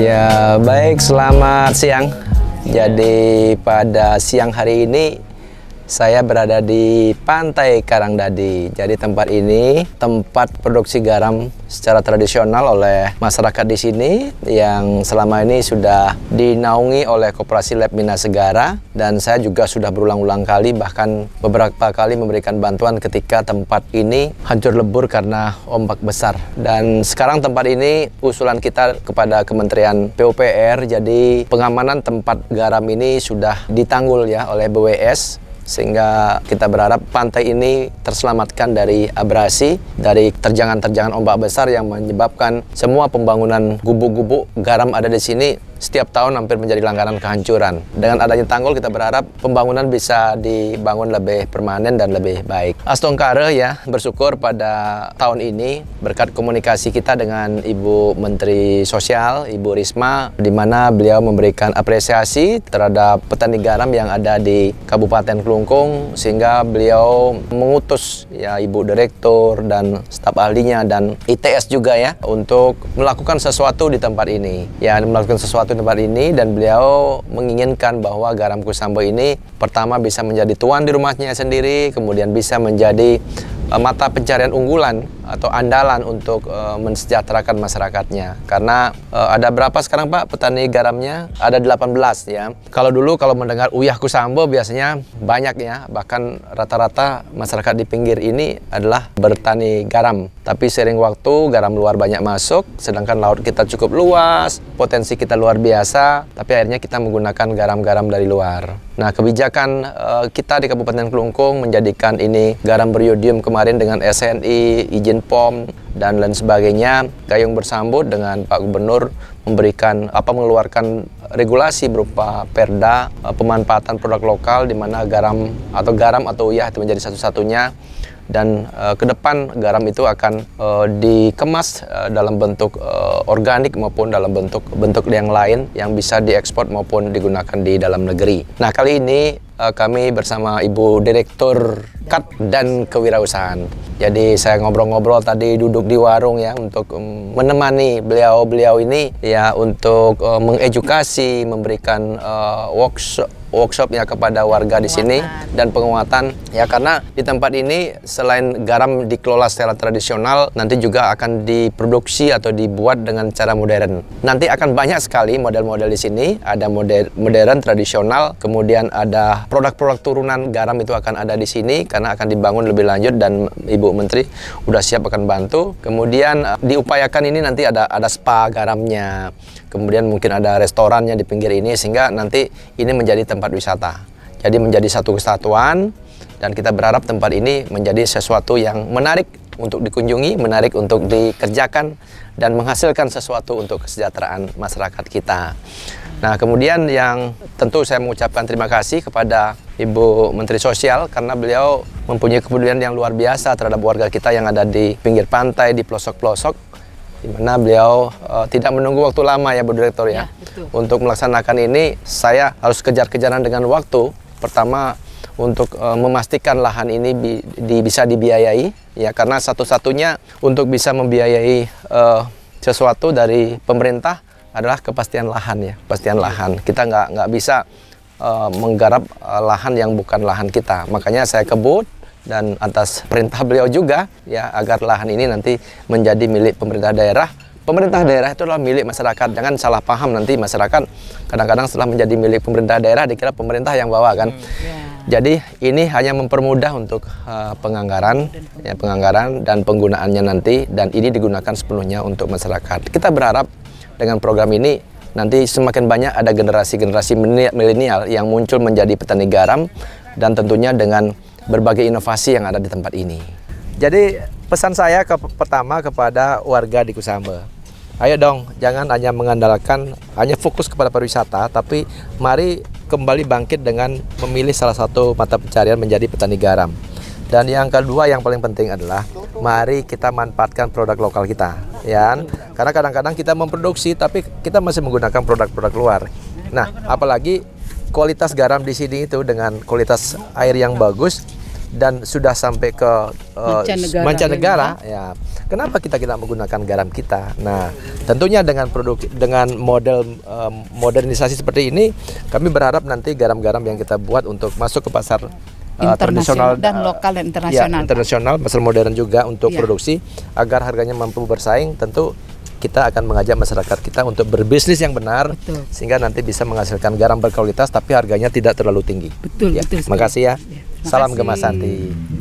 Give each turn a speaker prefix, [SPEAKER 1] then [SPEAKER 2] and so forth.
[SPEAKER 1] Ya, baik, selamat siang. Jadi pada siang hari ini saya berada di Pantai Karangdadi. Jadi tempat ini tempat produksi garam secara tradisional oleh masyarakat di sini yang selama ini sudah dinaungi oleh Koperasi Lab Mina Segara dan saya juga sudah berulang-ulang kali bahkan beberapa kali memberikan bantuan ketika tempat ini hancur lebur karena ombak besar. Dan sekarang tempat ini usulan kita kepada Kementerian PUPR jadi pengamanan tempat garam ini sudah ditanggul ya oleh BWS sehingga kita berharap pantai ini terselamatkan dari abrasi, dari terjangan-terjangan ombak besar yang menyebabkan semua pembangunan gubuk-gubuk garam ada di sini setiap tahun hampir menjadi langganan kehancuran. Dengan adanya tanggul kita berharap pembangunan bisa dibangun lebih permanen dan lebih baik. Astongkare ya bersyukur pada tahun ini berkat komunikasi kita dengan Ibu Menteri Sosial, Ibu Risma, di mana beliau memberikan apresiasi terhadap petani garam yang ada di Kabupaten klungkung sehingga beliau mengutus ya Ibu Direktur dan staf ahlinya dan ITS juga ya untuk melakukan sesuatu di tempat ini. Ya melakukan sesuatu satu tempat ini dan beliau menginginkan bahwa garam kusambo ini pertama bisa menjadi tuan di rumahnya sendiri, kemudian bisa menjadi Eh, mata pencarian unggulan atau andalan untuk e, mensejahterakan masyarakatnya. Karena e, ada berapa sekarang Pak petani garamnya? Ada 18 ya. Kalau dulu kalau mendengar uyah kusambo biasanya banyak ya, bahkan rata-rata masyarakat di pinggir ini adalah bertani garam. Tapi sering waktu garam luar banyak masuk, sedangkan laut kita cukup luas, potensi kita luar biasa, tapi akhirnya kita menggunakan garam-garam dari luar. Nah, kebijakan uh, kita di Kabupaten Kelungkung menjadikan ini garam beriodium kemarin dengan SNI, izin POM dan lain sebagainya, Gayung bersambut dengan Pak Gubernur memberikan apa mengeluarkan regulasi berupa perda uh, pemanfaatan produk lokal di mana garam atau garam atau uyah itu menjadi satu-satunya dan uh, ke depan garam itu akan uh, dikemas uh, dalam bentuk uh, organik maupun dalam bentuk bentuk yang lain yang bisa diekspor maupun digunakan di dalam negeri. Nah, kali ini uh, kami bersama Ibu Direktur masyarakat dan kewirausahaan. Jadi saya ngobrol-ngobrol tadi duduk di warung ya untuk menemani beliau-beliau ini ya untuk uh, mengedukasi, memberikan uh, workshop workshop ya kepada warga di sini dan penguatan ya karena di tempat ini selain garam dikelola secara tradisional nanti juga akan diproduksi atau dibuat dengan cara modern. Nanti akan banyak sekali model-model di sini, ada model modern tradisional, kemudian ada produk-produk turunan garam itu akan ada di sini karena akan dibangun lebih lanjut dan Ibu Menteri sudah siap akan bantu. Kemudian eh, diupayakan ini nanti ada ada spa garamnya. Kemudian mungkin ada restorannya di pinggir ini sehingga nanti ini menjadi tempat wisata. Jadi menjadi satu kesatuan dan kita berharap tempat ini menjadi sesuatu yang menarik untuk dikunjungi, menarik untuk dikerjakan dan menghasilkan sesuatu untuk kesejahteraan masyarakat kita. Nah, kemudian yang tentu saya mengucapkan terima kasih kepada Ibu Menteri Sosial karena beliau mempunyai kepedulian yang luar biasa terhadap warga kita yang ada di pinggir pantai, di pelosok-pelosok, di mana beliau uh, tidak menunggu waktu lama ya Bu Direktur ya. ya Untuk melaksanakan ini saya harus kejar-kejaran dengan waktu. Pertama untuk e, memastikan lahan ini bi, di, bisa dibiayai ya karena satu-satunya untuk bisa membiayai e, sesuatu dari pemerintah adalah kepastian lahan ya kepastian iya. lahan kita nggak nggak bisa Eh, menggarap eh, lahan yang bukan lahan kita. Makanya saya kebut dan atas perintah beliau juga ya agar lahan ini nanti menjadi milik pemerintah daerah. Pemerintah daerah itu adalah milik masyarakat. Jangan salah paham nanti masyarakat kadang-kadang setelah menjadi milik pemerintah daerah dikira pemerintah yang bawa kan. Hmm, ya. Jadi ini hanya mempermudah untuk uh, penganggaran, ya, penganggaran dan penggunaannya nanti dan ini digunakan sepenuhnya untuk masyarakat. Kita berharap dengan program ini nanti semakin banyak ada generasi-generasi milenial yang muncul menjadi petani garam dan tentunya dengan berbagai inovasi yang ada di tempat ini. Jadi pesan saya ke pertama kepada warga di Kusamba. Ayo dong, jangan hanya mengandalkan hanya fokus kepada pariwisata, tapi mari kembali bangkit dengan memilih salah satu mata pencarian menjadi petani garam. Dan yang kedua yang paling penting adalah mari kita manfaatkan produk lokal kita, ya. Kan? Karena kadang-kadang kita memproduksi tapi kita masih menggunakan produk-produk luar. Nah, apalagi kualitas garam di sini itu dengan kualitas air yang bagus dan sudah sampai ke uh, mancanegara, ya. Kenapa kita tidak menggunakan garam kita? Nah, tentunya dengan produk dengan model uh, modernisasi seperti ini, kami berharap nanti garam-garam yang kita buat untuk masuk ke pasar uh,
[SPEAKER 2] internasional
[SPEAKER 1] dan uh, lokal dan internasional. Ya, internasional, pasar modern juga untuk ya. produksi agar harganya mampu bersaing tentu kita akan mengajak masyarakat kita untuk berbisnis yang benar betul. sehingga nanti bisa menghasilkan garam berkualitas tapi harganya tidak terlalu tinggi. Betul, ya. betul. Makasih ya. ya. Salam Gemas Santi.